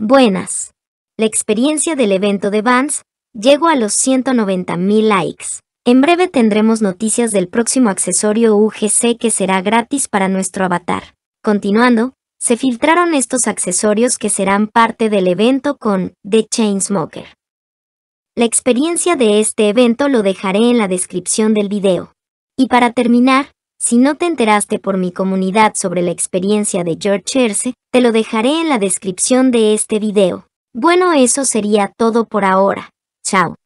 Buenas. La experiencia del evento de Vans llegó a los 190.000 likes. En breve tendremos noticias del próximo accesorio UGC que será gratis para nuestro avatar. Continuando, se filtraron estos accesorios que serán parte del evento con The Chainsmoker. La experiencia de este evento lo dejaré en la descripción del video. Y para terminar, si no te enteraste por mi comunidad sobre la experiencia de George Erse, te lo dejaré en la descripción de este video. Bueno, eso sería todo por ahora. Chao.